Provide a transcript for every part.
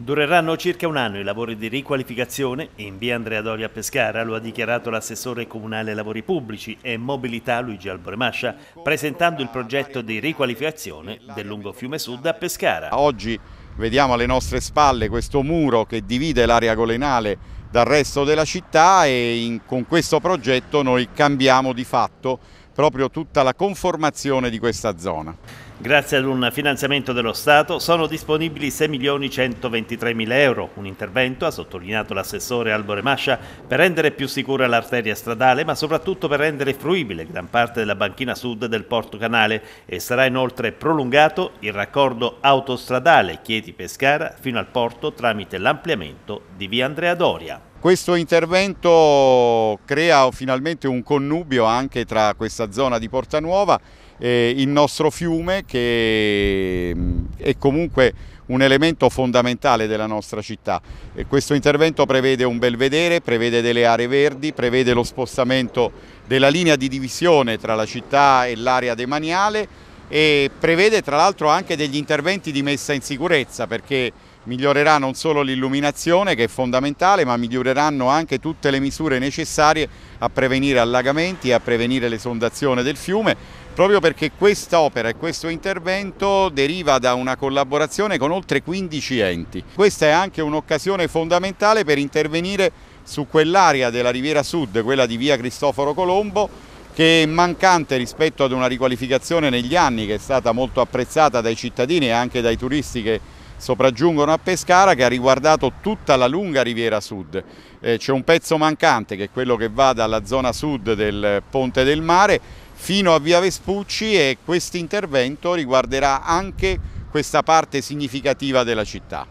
Dureranno circa un anno i lavori di riqualificazione in via Andrea Doria a Pescara, lo ha dichiarato l'assessore comunale lavori pubblici e mobilità Luigi Alboremascia, presentando il progetto di riqualificazione del lungo fiume sud a Pescara. Oggi vediamo alle nostre spalle questo muro che divide l'area golenale dal resto della città e in, con questo progetto noi cambiamo di fatto proprio tutta la conformazione di questa zona. Grazie ad un finanziamento dello Stato sono disponibili 6.123.000 euro, un intervento, ha sottolineato l'assessore Albore Mascia, per rendere più sicura l'arteria stradale ma soprattutto per rendere fruibile gran parte della banchina sud del Porto Canale e sarà inoltre prolungato il raccordo autostradale Chieti-Pescara fino al porto tramite l'ampliamento di via Andrea Doria. Questo intervento crea finalmente un connubio anche tra questa zona di Porta Nuova eh, il nostro fiume che mm, è comunque un elemento fondamentale della nostra città. E eh, questo intervento prevede un belvedere, prevede delle aree verdi, prevede lo spostamento della linea di divisione tra la città e l'area demaniale e prevede tra l'altro anche degli interventi di messa in sicurezza perché migliorerà non solo l'illuminazione che è fondamentale ma miglioreranno anche tutte le misure necessarie a prevenire allagamenti e a prevenire l'esondazione del fiume proprio perché quest'opera e questo intervento deriva da una collaborazione con oltre 15 enti. Questa è anche un'occasione fondamentale per intervenire su quell'area della Riviera Sud, quella di via Cristoforo Colombo, che è mancante rispetto ad una riqualificazione negli anni che è stata molto apprezzata dai cittadini e anche dai turisti che sopraggiungono a Pescara che ha riguardato tutta la lunga riviera sud. Eh, C'è un pezzo mancante che è quello che va dalla zona sud del Ponte del Mare fino a Via Vespucci e questo intervento riguarderà anche questa parte significativa della città.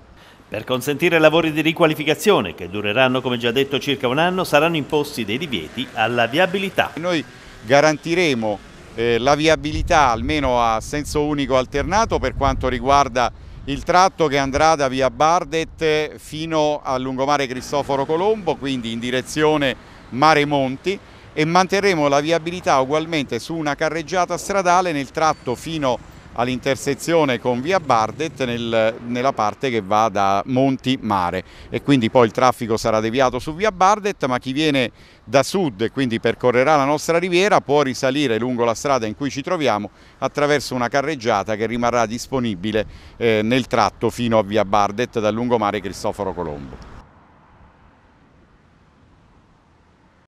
Per consentire lavori di riqualificazione, che dureranno come già detto circa un anno, saranno imposti dei divieti alla viabilità. Noi garantiremo eh, la viabilità almeno a senso unico alternato per quanto riguarda il tratto che andrà da via Bardet fino al lungomare Cristoforo Colombo, quindi in direzione Mare Monti e manterremo la viabilità ugualmente su una carreggiata stradale nel tratto fino all'intersezione con via Bardet nel, nella parte che va da Monti Mare e quindi poi il traffico sarà deviato su via Bardet ma chi viene da sud e quindi percorrerà la nostra riviera può risalire lungo la strada in cui ci troviamo attraverso una carreggiata che rimarrà disponibile eh, nel tratto fino a via Bardet dal lungomare Cristoforo Colombo.